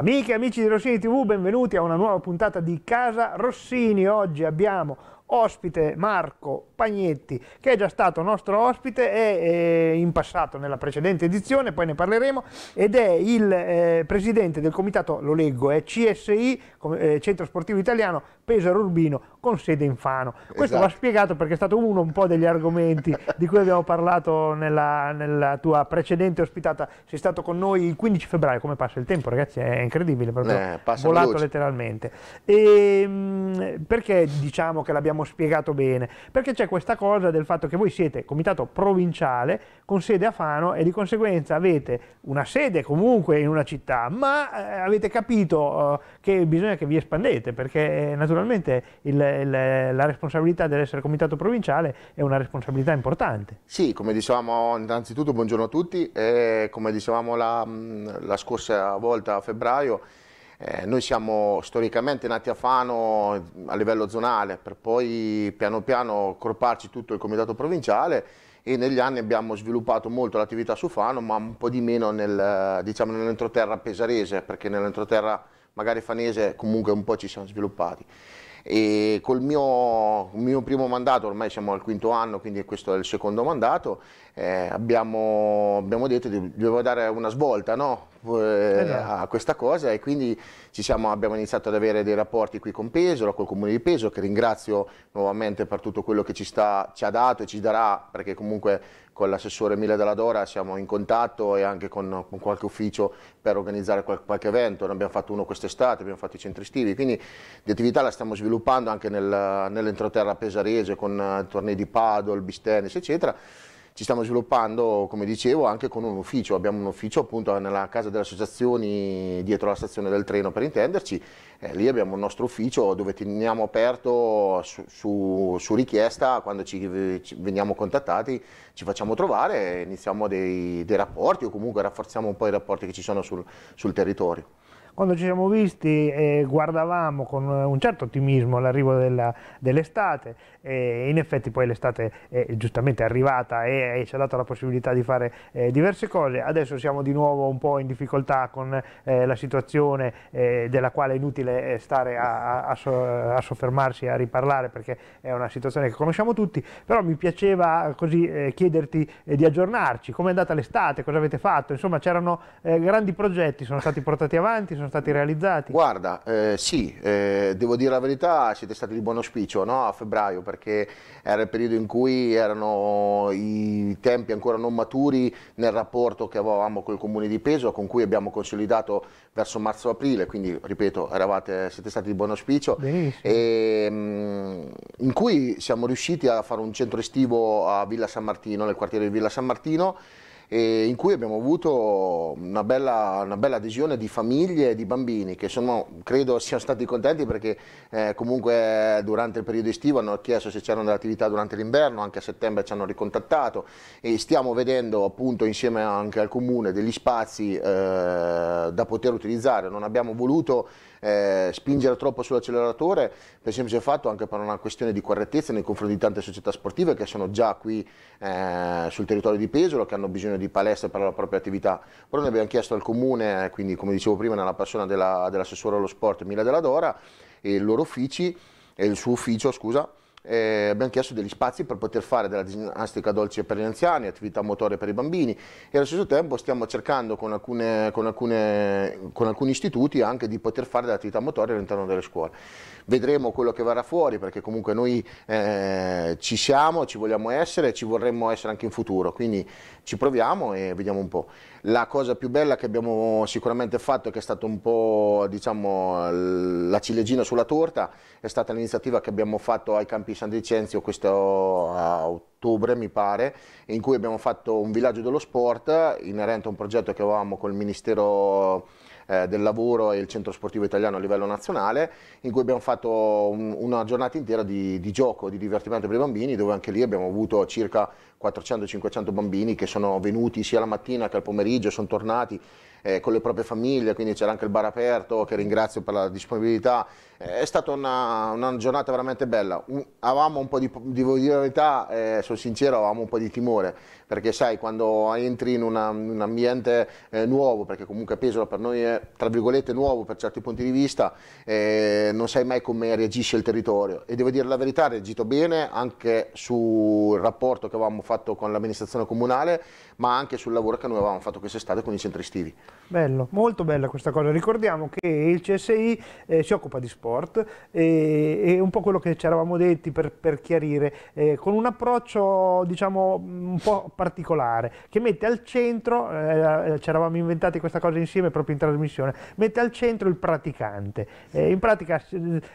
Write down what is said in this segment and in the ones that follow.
Amiche e amici di Rossini TV, benvenuti a una nuova puntata di Casa Rossini. Oggi abbiamo ospite Marco Pagnetti, che è già stato nostro ospite è, è in passato nella precedente edizione, poi ne parleremo, ed è il eh, presidente del comitato, lo leggo, eh, CSI, eh, Centro Sportivo Italiano, Pesaro Urbino, con sede in Fano. Questo esatto. va spiegato perché è stato uno un po' degli argomenti di cui abbiamo parlato nella, nella, tua precedente ospitata. Sei stato con noi il 15 febbraio, come passa il tempo ragazzi, è incredibile, proprio eh, volato veloce. letteralmente. E, ehm, mh, perché diciamo che l'abbiamo abbiamo spiegato bene, perché c'è questa cosa del fatto che voi siete comitato provinciale con sede a Fano e di conseguenza avete una sede comunque in una città, ma eh, avete capito eh, che bisogna che vi espandete, perché eh, naturalmente il, il, la responsabilità dell'essere comitato provinciale è una responsabilità importante. Sì, come dicevamo innanzitutto buongiorno a tutti, come dicevamo la, mm, la scorsa volta a febbraio, eh, noi siamo storicamente nati a Fano a livello zonale, per poi piano piano accorparci tutto il comitato provinciale e negli anni abbiamo sviluppato molto l'attività su Fano, ma un po' di meno nel, diciamo, nell'entroterra pesarese, perché nell'entroterra magari fanese comunque un po' ci siamo sviluppati. E col mio, mio, primo mandato, ormai siamo al quinto anno, quindi questo è il secondo mandato, eh, abbiamo, abbiamo, detto di dover dare una svolta no? Eh, esatto. a questa cosa e quindi siamo, abbiamo iniziato ad avere dei rapporti qui con Pesaro, col comune di Pesaro che ringrazio nuovamente per tutto quello che ci, sta, ci ha dato e ci darà perché comunque con l'assessore Mille Della Dora siamo in contatto e anche con, con qualche ufficio per organizzare qual, qualche evento, ne abbiamo fatto uno quest'estate, abbiamo fatto i centri estivi, quindi di attività la stiamo sviluppando anche nel, nell'entroterra pesarese con eh, tornei di paddle, bis tennis eccetera ci stiamo sviluppando, come dicevo, anche con un ufficio. Abbiamo un ufficio appunto nella casa delle associazioni, dietro la stazione del treno per intenderci. Eh, lì abbiamo il nostro ufficio dove teniamo aperto su, su, su richiesta, quando ci, ci, veniamo contattati, ci facciamo trovare e iniziamo dei, dei, rapporti o comunque rafforziamo un po' i rapporti che ci sono sul, sul territorio quando ci siamo visti eh, guardavamo con un certo ottimismo l'arrivo dell'estate, e in effetti poi l'estate è giustamente arrivata e eh, ci ha dato la possibilità di fare eh, diverse cose, adesso siamo di nuovo un po' in difficoltà con eh, la situazione della quale è inutile stare a, a, a soffermarsi, a riparlare perché è una situazione che conosciamo tutti, però mi piaceva così chiederti di aggiornarci, come è andata l'estate, cosa avete fatto, insomma c'erano grandi progetti, sono stati portati avanti, sono stati realizzati. Guarda, eh, sì, eh, devo dire la verità, siete stati di buon auspicio no? a febbraio perché era il periodo in cui erano i tempi ancora non maturi nel rapporto che avevamo col comune di Peso con cui abbiamo consolidato verso marzo-aprile, quindi ripeto eravate, siete stati di buon auspicio, e, mm, in cui siamo riusciti a fare un centro estivo a Villa San Martino, nel quartiere di Villa San Martino eh, in cui abbiamo avuto una bella, una bella, adesione di famiglie e di bambini che sono, credo siano stati contenti perché eh, comunque durante il periodo estivo hanno chiesto se c'erano delle attività durante l'inverno, anche a settembre ci hanno ricontattato e stiamo vedendo appunto insieme anche al comune degli spazi eh, da poter utilizzare, non abbiamo voluto eh, spingere troppo sull'acceleratore per semplice fatto anche per una questione di correttezza nei confronti di tante società sportive che sono già qui eh, sul territorio di Pesaro, che hanno bisogno di palestre per la propria attività. Però noi abbiamo chiesto al comune, eh, quindi come dicevo prima, nella persona della, dell'assessore allo sport Mila Della Dora e il loro uffici, e il suo ufficio, scusa, eh, abbiamo chiesto degli spazi per poter fare della ginnastica dolce per gli anziani, attività motore per i bambini e allo stesso tempo stiamo cercando con, alcune, con, alcune, con alcuni istituti anche di poter fare dell'attività motore all'interno delle scuole. Vedremo quello che verrà fuori perché comunque noi eh, ci siamo, ci vogliamo essere e ci vorremmo essere anche in futuro, quindi ci proviamo e vediamo un po'. La cosa più bella che abbiamo sicuramente fatto, che è stata un po' diciamo, la ciliegina sulla torta, è stata l'iniziativa che abbiamo fatto ai Campi San Decenzio questo ottobre, mi pare, in cui abbiamo fatto un villaggio dello sport inerente a un progetto che avevamo col Ministero eh, del lavoro e il centro sportivo italiano a livello nazionale, in cui abbiamo fatto un, una giornata intera di, di, gioco, di divertimento per i bambini, dove anche lì abbiamo avuto circa 400-500 bambini che sono venuti sia la mattina che al pomeriggio, sono tornati eh, con le proprie famiglie, quindi c'era anche il bar aperto che ringrazio per la disponibilità è stata una, una giornata veramente bella. Un, mm, avevamo un po' di, devo dire la verità, eh, sono sincero, avevamo un po' di timore, perché sai, quando entri in una, un ambiente eh, nuovo, perché comunque Pesola per noi è, tra virgolette, nuovo per certi punti di vista, eh, non sai mai come reagisce il territorio. E devo dire la verità, ha reagito bene anche sul rapporto che avevamo fatto con l'amministrazione comunale, ma anche sul lavoro che noi avevamo fatto quest'estate con i centri estivi. Bello, molto bella questa cosa. Ricordiamo che il CSI eh, si occupa di sport sport e, e un po' quello che ci eravamo detti per, per chiarire, eh, con un approccio diciamo un po' particolare che mette al centro, eh, ci eravamo inventati questa cosa insieme proprio in trasmissione, mette al centro il praticante. Eh, in pratica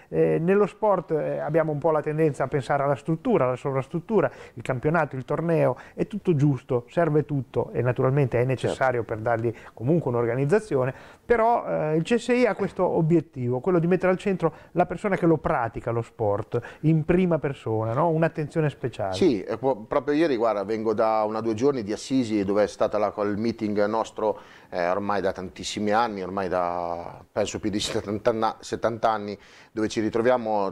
eh, nello sport eh, abbiamo un po' la tendenza a pensare alla struttura, alla sovrastruttura, il campionato, il torneo, è tutto giusto, serve tutto e naturalmente è certo. necessario certo. per dargli comunque un'organizzazione, però eh, il CSI ha questo obiettivo, quello di mettere al centro dentro la persona che lo pratica lo sport in prima persona, no? un'attenzione speciale. Sì, eh, proprio ieri, guarda, vengo da una due giorni di Assisi dove è stato il meeting nostro eh, ormai da tantissimi anni, ormai da penso più di 70 anni dove,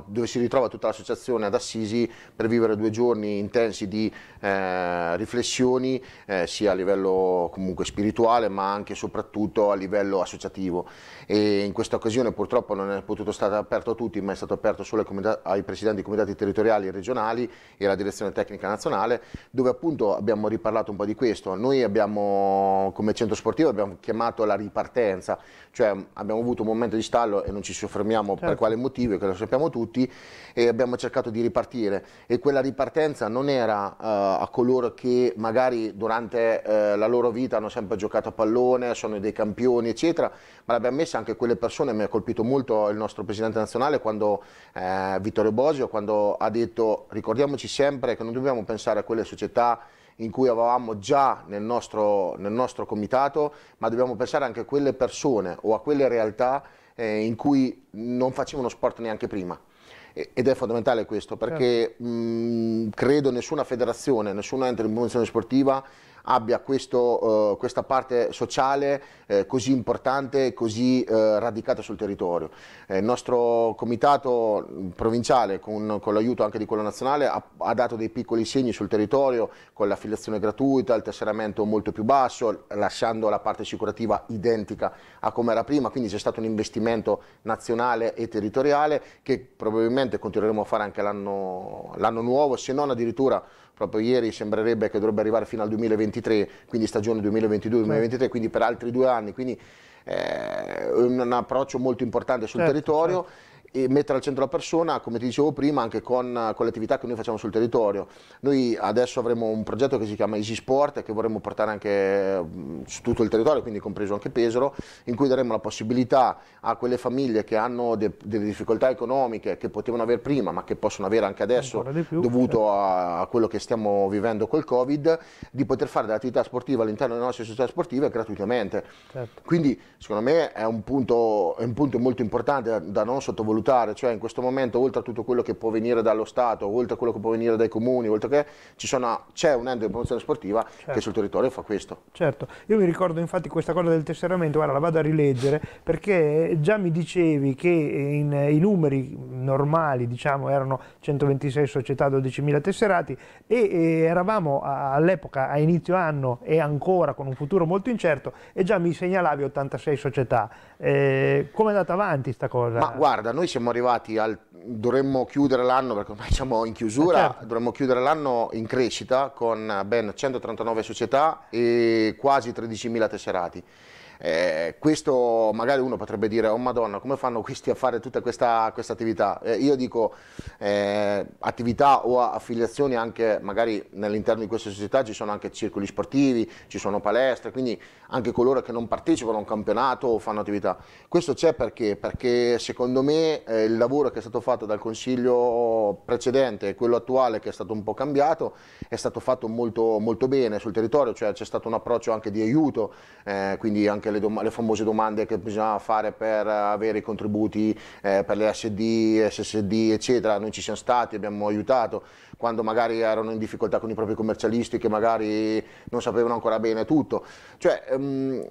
dove, si ritrova tutta l'associazione ad Assisi per vivere due giorni intensi di eh, riflessioni eh, sia a livello comunque spirituale ma anche e soprattutto a livello associativo e in questa occasione purtroppo non è potuto stare aperto a tutti ma è stato aperto solo ai, ai presidenti dei comitati territoriali e regionali e alla direzione tecnica nazionale dove appunto abbiamo riparlato un po' di questo noi abbiamo come centro sportivo abbiamo chiamato la ripartenza cioè abbiamo avuto un momento di stallo e non ci soffermiamo certo. per quale motivo motivo, che lo sappiamo tutti, e abbiamo cercato di ripartire. E quella ripartenza non era uh, a coloro che magari durante uh, la loro vita hanno sempre giocato a pallone, sono dei campioni, eccetera, ma l'abbiamo messa anche a quelle persone. Mi ha colpito molto il nostro presidente nazionale quando eh, Vittorio Bosio, quando ha detto ricordiamoci sempre che non dobbiamo pensare a quelle società in cui avevamo già nel nostro, nel nostro comitato, ma dobbiamo pensare anche a quelle persone o a quelle realtà eh, in cui non facevano sport neanche prima. Ed è fondamentale questo perché certo. mh, credo nessuna federazione, nessun ente di promozione sportiva abbia questo, eh, questa parte sociale eh, così importante e così eh, radicata sul territorio. Eh, il nostro comitato mm, provinciale, con, con l'aiuto anche di quello nazionale, ha, ha, dato dei piccoli segni sul territorio con l'affiliazione gratuita, il tesseramento molto più basso, lasciando la parte assicurativa identica a come era prima, quindi c'è stato un investimento nazionale e territoriale che probabilmente continueremo a fare anche l'anno nuovo, se non addirittura proprio ieri sembrerebbe che dovrebbe arrivare fino al 2023, quindi stagione 2022-2023, quindi per altri due anni, quindi eh, un, un approccio molto importante sul certo, territorio. Certo e mettere al centro la persona, come ti dicevo prima, anche con, con le attività che noi facciamo sul territorio. Noi adesso avremo un progetto che si chiama Easy Sport che vorremmo portare anche mm, su tutto il territorio, quindi compreso anche Pesaro, in cui daremo la possibilità a quelle famiglie che hanno de delle difficoltà economiche che potevano avere prima, ma che possono avere anche adesso più, dovuto a, a quello che stiamo vivendo col Covid, di poter fare dell'attività sportiva all'interno delle nostre società sportive gratuitamente. Certo. Quindi secondo me è un punto, è un punto molto importante da, da non sottovalutare valutare, cioè in questo momento oltre a tutto quello che può venire dallo Stato, oltre a quello che può venire dai comuni, oltre che sono, c'è un ente di promozione sportiva certo. che sul territorio fa questo. Certo, io mi ricordo infatti questa cosa del tesseramento, guarda la vado a rileggere perché già mi dicevi che in, i numeri normali diciamo erano 126 società, 12.000 tesserati e, e eravamo all'epoca a inizio anno e ancora con un futuro molto incerto e già mi segnalavi 86 società. Eh, Come è andata avanti sta cosa? Ma guarda, noi siamo arrivati al... dovremmo chiudere l'anno, perché ormai siamo in chiusura, eh, okay. Certo. dovremmo chiudere l'anno in crescita con ben 139 società e quasi 13.000 tesserati. Eh, questo magari uno potrebbe dire, oh madonna, come fanno questi a fare tutta questa, questa attività? Eh, io dico eh, attività o affiliazioni anche magari all'interno di queste società ci sono anche circoli sportivi, ci sono palestre, quindi anche coloro che non partecipano a un campionato o fanno attività. Questo c'è perché? Perché secondo me eh, il lavoro che è stato fatto dal Consiglio precedente e quello attuale che è stato un po' cambiato è stato fatto molto, molto bene sul territorio, cioè c'è stato un approccio anche di aiuto, eh, quindi anche le, dom le famose domande che bisognava fare per avere i contributi eh, per le SD, SSD, eccetera. Noi ci siamo stati, abbiamo aiutato quando magari erano in difficoltà con i propri commercialisti che magari non sapevano ancora bene tutto. Cioè, um,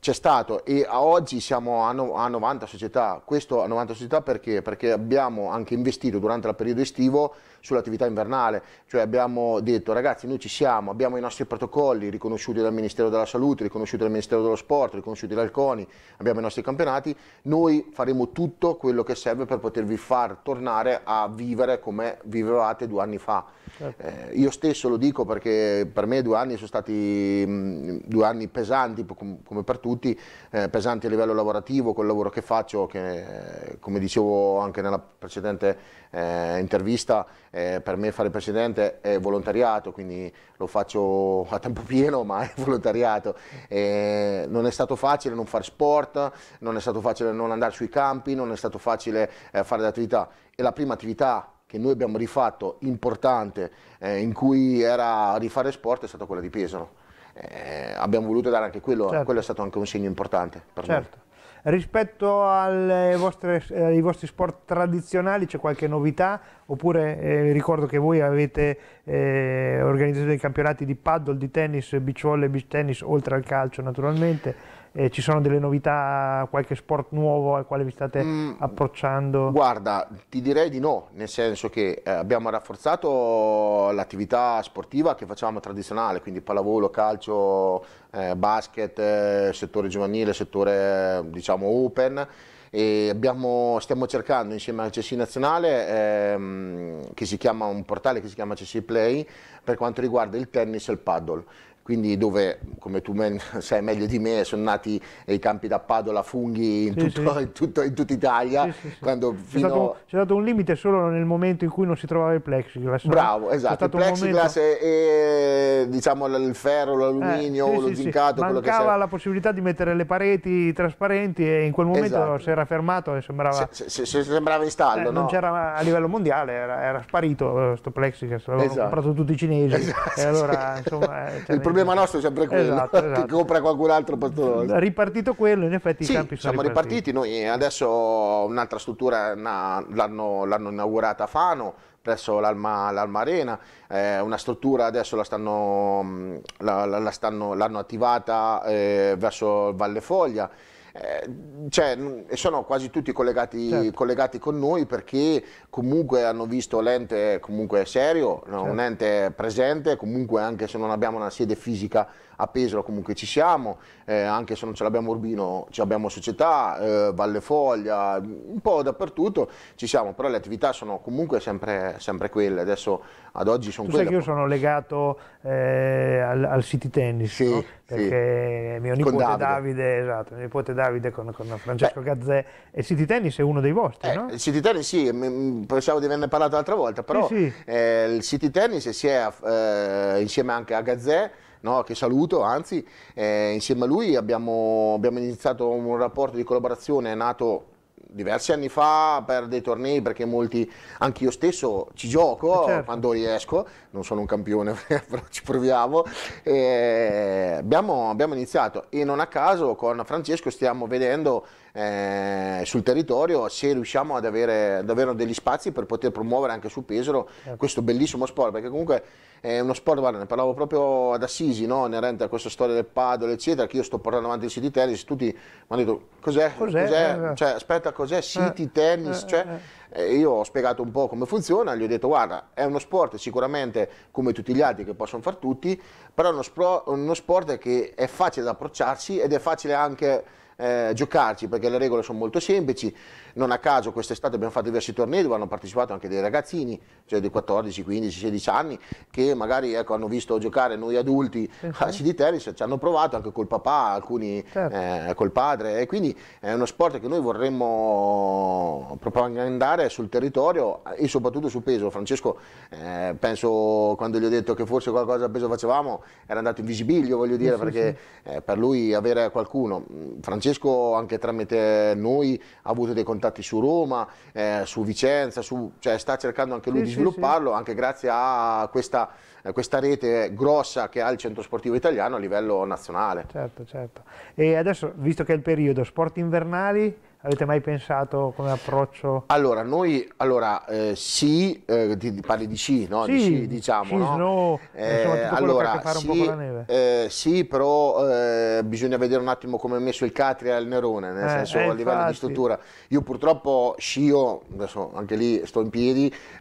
c'è stato e a oggi siamo a, no, a, 90 società, questo a 90 società perché? Perché abbiamo anche investito durante il periodo estivo sull'attività invernale, cioè abbiamo detto ragazzi noi ci siamo, abbiamo i nostri protocolli riconosciuti dal Ministero della Salute, riconosciuti dal Ministero dello Sport, riconosciuti dal CONI, abbiamo i nostri campionati, noi faremo tutto quello che serve per potervi far tornare a vivere come vivevate due anni fa. Certo. Eh, io stesso lo dico perché per me due anni sono stati mh, mm, due anni pesanti, com come per tutti, eh, pesanti a livello lavorativo, col lavoro che faccio, che eh, come dicevo anche nella precedente eh, intervista, eh, per me fare presidente è volontariato, quindi lo faccio a tempo pieno, ma è volontariato. Eh, non è stato facile non fare sport, non è stato facile non andare sui campi, non è stato facile eh, fare le attività. E la prima attività che noi abbiamo rifatto, importante, eh, in cui era rifare sport, è stata quella di Pesaro. Eh, abbiamo voluto dare anche quello, certo. quello è stato anche un segno importante per certo. noi. Rispetto vostre, eh, ai vostri sport tradizionali c'è qualche novità? Oppure eh, ricordo che voi avete eh, organizzato dei campionati di paddle, di tennis, beach volley, beach tennis, oltre al calcio naturalmente eh, ci sono delle novità, qualche sport nuovo al quale vi state mm, approcciando? Guarda, ti direi di no, nel senso che eh, abbiamo rafforzato l'attività sportiva che facciamo tradizionale, quindi pallavolo, calcio, eh, basket, eh, settore giovanile, settore diciamo open. Abbiamo, stiamo cercando insieme a CSI Nazionale ehm, che si chiama, un portale che si chiama CSI Play per quanto riguarda il tennis e il paddle quindi dove, come tu men, sai meglio di me, sono nati i campi da Padola, funghi in, sì, tutto, sì. In, tutto, in tutta Italia. Sì, C'è, fino... stato, un limite solo nel momento in cui non si trovava il plexiglass. Bravo, esatto, il plexiglass e, e, diciamo il ferro, eh, l'alluminio, eh, lo zincato. Mancava la possibilità di mettere le pareti trasparenti e in quel momento esatto. si era fermato e sembrava... Se, se, se sembrava in stallo, eh, no? Non c'era a livello mondiale, era, era sparito questo eh, plexiglass, l'avevano esatto. comprato tutti i cinesi. Esatto, e allora, insomma, eh, il problema problema nostro è sempre quello, esatto, esatto. che compra qualcun altro posto mm, Ripartito quello, in effetti sì, i campi sono ripartiti. siamo ripartiti, noi adesso un'altra struttura l'hanno, inaugurata a Fano, presso l'Alma, Arena, eh, una struttura adesso la stanno, mm, la, la, stanno, l'hanno attivata eh, verso Valle Foglia, eh, cioè, sono quasi tutti collegati, certo. collegati, con noi perché comunque hanno visto l'ente comunque serio, certo. un ente presente, comunque anche se non abbiamo una sede fisica a Pesaro comunque ci siamo, eh, anche se non ce l'abbiamo Urbino, ci abbiamo società, eh, Valle Foglia, un po' dappertutto ci siamo, però le attività sono comunque sempre, sempre quelle, adesso ad oggi sono tu quelle. Tu sai che io sono legato eh, al, al, City Tennis, sì, no? perché sì. mio nipote Davide. Davide. esatto, mio nipote Davide con, con Francesco Beh. Gazzè, e City Tennis è uno dei vostri, eh, no? Il City Tennis sì, pensavo di averne parlato l'altra volta, però sì, eh, il City Tennis si è eh, insieme anche a Gazzè, no, che saluto, anzi eh, insieme a lui abbiamo, abbiamo iniziato un rapporto di collaborazione nato diversi anni fa per dei tornei perché molti, anche io stesso ci gioco eh, certo. quando riesco, non sono un campione però ci proviamo, abbiamo, abbiamo, iniziato e non a caso con Francesco stiamo vedendo eh, sul territorio se riusciamo ad avere, ad degli spazi per poter promuovere anche su Pesaro certo. questo bellissimo sport, perché comunque è uno sport, guarda, ne parlavo proprio ad Assisi, no? inerente a questa storia del paddle, eccetera, che io sto portando avanti il city tennis, tutti mi hanno detto cos'è, cos cos eh, eh. cioè, aspetta cos'è city tennis, cioè, io ho spiegato un po' come funziona, gli ho detto guarda è uno sport sicuramente come tutti gli altri che possono fare tutti, però è uno, uno sport che è facile da approcciarsi ed è facile anche eh, giocarci perché le regole sono molto semplici, non a caso quest'estate abbiamo fatto diversi tornei dove hanno partecipato anche dei ragazzini, cioè di 14, 15, 16 anni, che magari ecco, hanno visto giocare noi adulti uh -huh. a CD Terrace, ci hanno provato anche col papà, alcuni certo. eh, col padre e quindi è uno sport che noi vorremmo propagandare sul territorio e soprattutto su peso. Francesco, eh, penso quando gli ho detto che forse qualcosa a peso facevamo, era andato in visibilio, voglio dire, sì, perché sì. Eh, per lui avere qualcuno, mm, Francesco Francesco anche tramite noi ha avuto dei contatti su Roma, eh, su Vicenza, su, cioè sta cercando anche lui sì, di svilupparlo sì, anche grazie a questa, a eh, questa, rete grossa che ha il centro sportivo italiano a livello nazionale. Certo, certo. E adesso, visto che è il periodo, sport invernali? Avete mai pensato come approccio? Allora, noi, allora, eh, sì, eh, ti, parli di sci, no? Sì, di sci, diciamo, sci, no? Snow, eh, eh allora, sì, eh, sì, però eh, bisogna vedere un attimo come è messo il catria e il nerone, nel senso, a infatti. livello di struttura. Io purtroppo scio, adesso anche lì sto in piedi,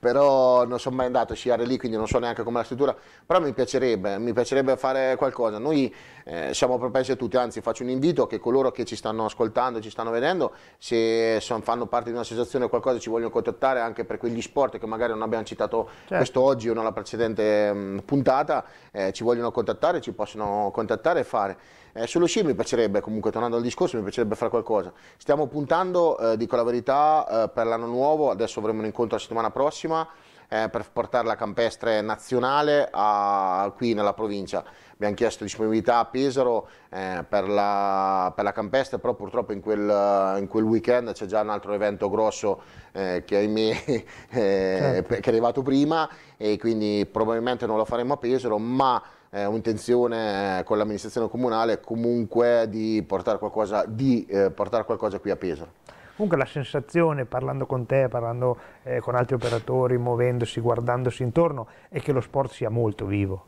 però non sono mai andato a sciare lì, quindi non so neanche come la struttura, però mi piacerebbe, mi piacerebbe fare qualcosa. Noi siamo propensi a tutti, anzi faccio un invito che coloro che ci stanno ascoltando, ascoltando, ci stanno vedendo, se sono, fanno parte di un'associazione o qualcosa ci vogliono contattare anche per quegli sport che magari non abbiamo citato certo. questo oggi o nella precedente mh, mm, puntata, eh, ci vogliono contattare, ci possono contattare e fare. Eh, sullo sci mi piacerebbe, comunque tornando al discorso, mi piacerebbe fare qualcosa. Stiamo puntando, eh, dico la verità, eh, per l'anno nuovo, adesso avremo un incontro la settimana prossima, eh, per portare la campestre nazionale a, qui nella provincia. Abbiamo chiesto disponibilità diciamo, a Pesaro eh, per, la, per, la, campestre, però purtroppo in quel, in quel weekend c'è già un altro evento grosso eh, che, ahimè, eh, certo. che è arrivato prima e quindi probabilmente non lo faremo a Pesaro, ma eh, un'intenzione eh, con l'amministrazione comunale comunque di portare qualcosa, di, eh, portare qualcosa qui a Pesaro comunque la sensazione parlando con te, parlando eh, con altri operatori, muovendosi, guardandosi intorno, è che lo sport sia molto vivo.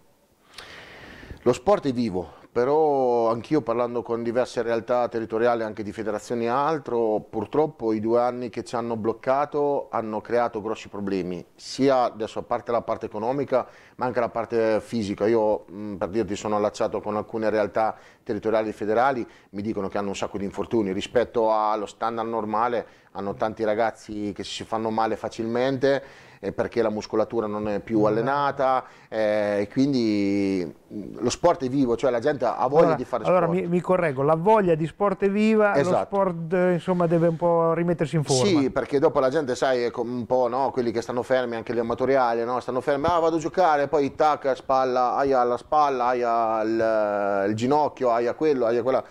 Lo sport è vivo, però anch'io parlando con diverse realtà territoriali, anche di federazioni e altro, purtroppo i due anni che ci hanno bloccato hanno creato grossi problemi, sia adesso a parte la parte economica, ma anche la parte fisica. Io per dirti sono allacciato con alcune realtà territoriali e federali, mi dicono che hanno un sacco di infortuni rispetto allo standard normale, hanno tanti ragazzi che si fanno male facilmente eh, perché la muscolatura non è più mm. allenata eh, e quindi mm, lo sport è vivo, cioè la gente ha voglia allora, di fare allora sport. Allora mi, mi, correggo, la voglia di sport è viva, esatto. lo sport eh, insomma deve un po' rimettersi in forma. Sì, perché dopo la gente sai è un po' no? quelli che stanno fermi, anche gli amatoriali, no? stanno fermi, ah vado a giocare, poi tac, spalla, aia alla spalla, aia al, eh, il ginocchio, aia quello, aia quella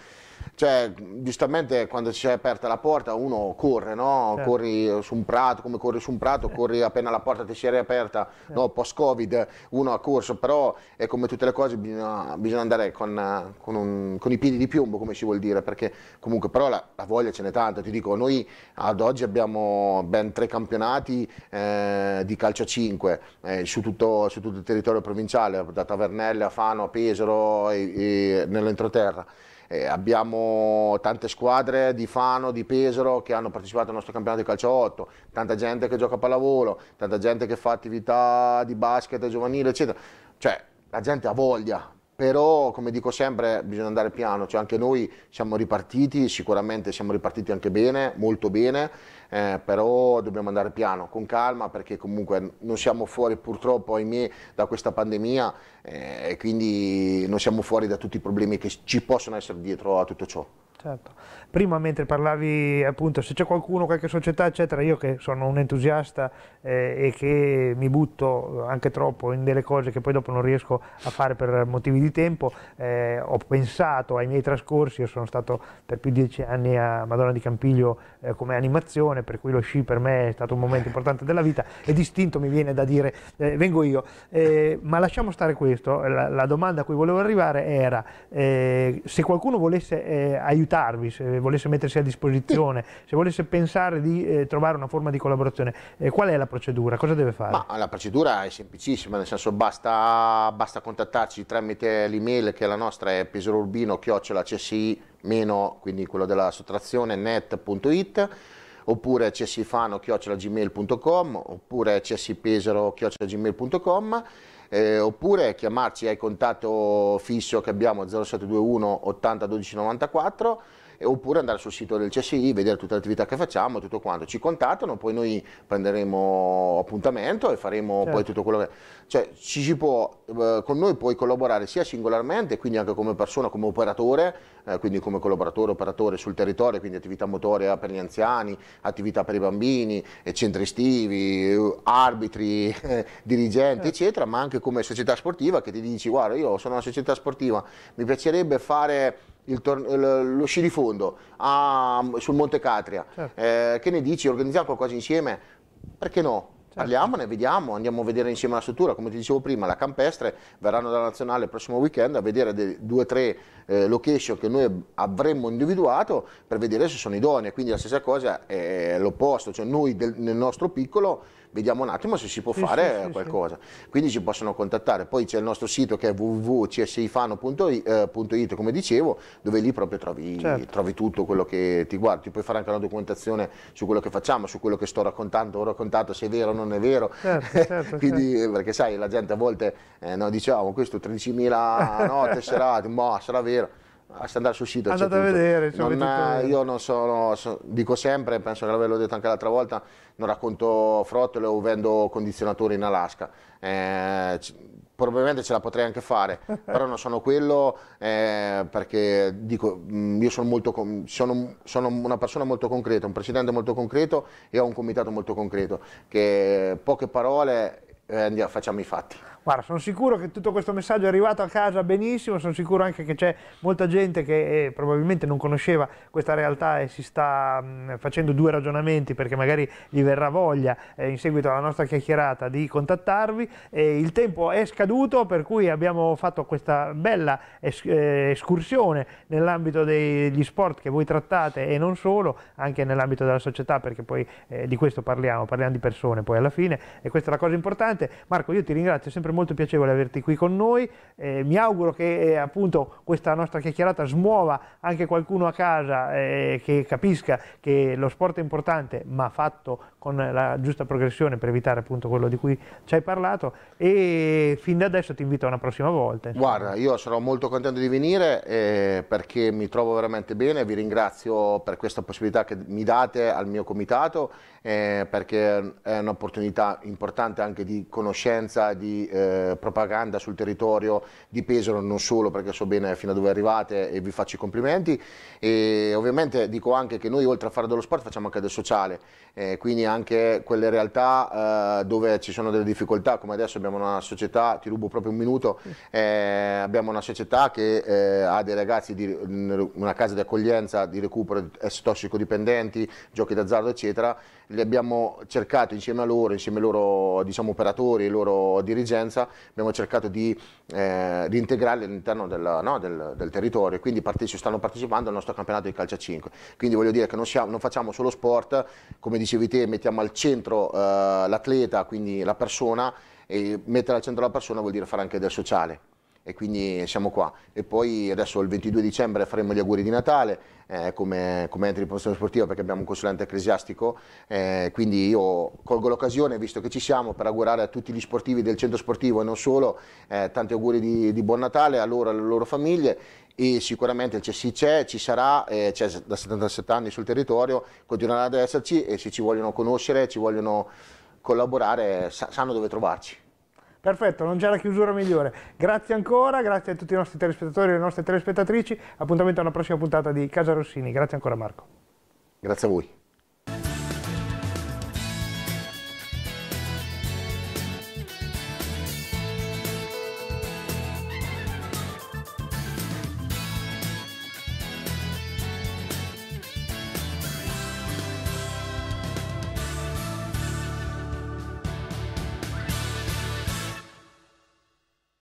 cioè, giustamente quando si è aperta la porta uno corre, no? certo. corri su un prato, come corri su un prato, corri appena la porta ti si è riaperta, certo. no? post-covid uno ha corso, però è come tutte le cose, bisogna, bisogna andare con, con, un, con, i piedi di piombo, come si vuol dire, perché comunque però la, la voglia ce n'è tanta, ti dico, noi ad oggi abbiamo ben tre campionati eh, di calcio a 5 eh, su, tutto, su, tutto, il territorio provinciale, da Tavernelle a Fano a Pesaro e, e nell'entroterra. Eh, abbiamo tante squadre di Fano, di Pesaro che hanno partecipato al nostro campionato di calcio 8, tanta gente che gioca a pallavolo, tanta gente che fa attività di basket giovanile, eccetera. Cioè, la gente ha voglia, però come dico sempre bisogna andare piano, cioè anche noi siamo ripartiti, sicuramente siamo ripartiti anche bene, molto bene, eh, però dobbiamo andare piano, con calma perché comunque non siamo fuori purtroppo, ahimè, da questa pandemia eh, e quindi non siamo fuori da tutti i problemi che ci possono essere dietro a tutto ciò. Certo. Prima mentre parlavi appunto se c'è qualcuno, qualche società eccetera, io che sono un entusiasta eh, e che mi butto anche troppo in delle cose che poi dopo non riesco a fare per motivi di tempo, eh, ho pensato ai miei trascorsi, io sono stato per più di dieci anni a Madonna di Campiglio eh, come animazione, per cui lo sci per me è stato un momento importante della vita e distinto mi viene da dire eh, vengo io, eh, ma lasciamo stare questo, la, la, domanda a cui volevo arrivare era eh, se qualcuno volesse aiutare aiutarvi, se volesse mettersi a disposizione, se volesse pensare di eh, trovare una forma di collaborazione, eh, qual è la procedura? Cosa deve fare? Ma, la procedura è semplicissima, nel senso basta, basta contattarci tramite l'email che la nostra è peserourbino meno, quindi quello della sottrazione net.it oppure csifano gmail.com oppure csipesero gmail.com eh, oppure chiamarci al contatto fisso che abbiamo 0721 80 12 94 oppure andare sul sito del CSI, vedere tutte le attività che facciamo, tutto quanto. Ci contattano, poi noi prenderemo appuntamento e faremo certo. poi tutto quello che... Cioè ci si può, eh, con noi puoi collaborare sia singolarmente, quindi anche come persona, come operatore, eh, quindi come collaboratore, operatore sul territorio, quindi attività motoria per gli anziani, attività per i bambini, centri estivi, arbitri, dirigenti, certo. eccetera, ma anche come società sportiva che ti dici guarda io sono una società sportiva, mi piacerebbe fare lo sci di fondo a, sul Monte Catria, certo. eh, che ne dici? Organizziamo qualcosa insieme? Perché no? Certo. Parliamone, vediamo, andiamo a vedere insieme la struttura, come ti dicevo prima, la campestre, verranno dalla nazionale il prossimo weekend a vedere due o tre eh, location che noi avremmo individuato per vedere se sono idonee, quindi la stessa cosa è l'opposto, cioè noi del, nel nostro piccolo vediamo un attimo se si può sì, fare sì, qualcosa. Sì, Quindi ci possono contattare. Poi c'è il nostro sito che è www.csifano.it, come dicevo, dove lì proprio trovi, certo. trovi tutto quello che ti guardi. Ti puoi fare anche una documentazione su quello che facciamo, su quello che sto raccontando, ho raccontato se è vero o non è vero. Certo, certo, certo, Quindi, eh, perché sai, la gente a volte eh, no, diciamo questo 13.000 no, tesserate, ma sarà vero. Basta ah, andare sul sito. Andate a tutto. vedere. Non, eh, tutto io non sono, so, dico sempre, penso che l'avevo detto anche l'altra volta, non racconto frottole o vendo condizionatori in Alaska. Eh, probabilmente ce la potrei anche fare, però non sono quello eh, perché dico, mm, io sono, molto, sono, sono, una persona molto concreta, un presidente molto concreto e ho un comitato molto concreto, che poche parole eh, andiamo, facciamo i fatti. Guarda, sono sicuro che tutto questo messaggio è arrivato a casa benissimo, sono sicuro anche che c'è molta gente che eh, probabilmente non conosceva questa realtà e si sta mh, mm, facendo due ragionamenti perché magari gli verrà voglia eh, in seguito alla nostra chiacchierata di contattarvi. Eh, il tempo è scaduto per cui abbiamo fatto questa bella es eh, escursione nell'ambito degli sport che voi trattate e non solo, anche nell'ambito della società perché poi eh, di questo parliamo, parliamo di persone poi alla fine e questa è la cosa importante. Marco, io ti ringrazio sempre molto molto piacevole averti qui con noi, eh, mi auguro che eh, appunto questa nostra chiacchierata smuova anche qualcuno a casa eh, che capisca che lo sport è importante ma fatto con la giusta progressione per evitare appunto quello di cui ci hai parlato e fin da adesso ti invito a una prossima volta. Insomma. Guarda, io sarò molto contento di venire eh, perché mi trovo veramente bene, vi ringrazio per questa possibilità che mi date al mio comitato eh, perché è un'opportunità importante anche di conoscenza, di eh, propaganda sul territorio di Pesaro, non solo perché so bene fino a dove arrivate e vi faccio i complimenti e ovviamente dico anche che noi oltre a fare dello sport facciamo anche del sociale, eh, quindi anche anche quelle realtà eh, dove ci sono delle difficoltà, come adesso abbiamo una società, ti rubo proprio un minuto, mm. eh, abbiamo una società che eh, ha dei ragazzi di mm, una casa di accoglienza, di recupero tossicodipendenti, giochi d'azzardo eccetera, li abbiamo cercato insieme a loro, insieme ai loro diciamo, operatori e loro dirigenza, abbiamo cercato di reintegrarli eh, all'interno del, no, del, del, territorio, quindi parteci, stanno partecipando al nostro campionato di calcio 5, quindi voglio dire che non, siamo, non facciamo solo sport, come dicevi te, mettiamo mettiamo al centro eh, l'atleta, quindi la persona, e mettere al centro la persona vuol dire fare anche del sociale. E quindi siamo qua. E poi adesso il 22 dicembre faremo gli auguri di Natale eh, come, come ente di promozione sportiva perché abbiamo un consulente ecclesiastico. Eh, quindi io colgo l'occasione, visto che ci siamo, per augurare a tutti gli sportivi del centro sportivo e non solo, eh, tanti auguri di, di Buon Natale a loro e alle loro famiglie e sicuramente il CSI c'è, ci sarà, eh, c'è da 77 anni sul territorio, continuerà ad esserci e se ci vogliono conoscere, ci vogliono collaborare, sa sanno dove trovarci. Perfetto, non c'è la chiusura migliore. Grazie ancora, grazie a tutti i nostri telespettatori e le nostre telespettatrici. Appuntamento alla prossima puntata di Casa Rossini. Grazie ancora Marco. Grazie a voi.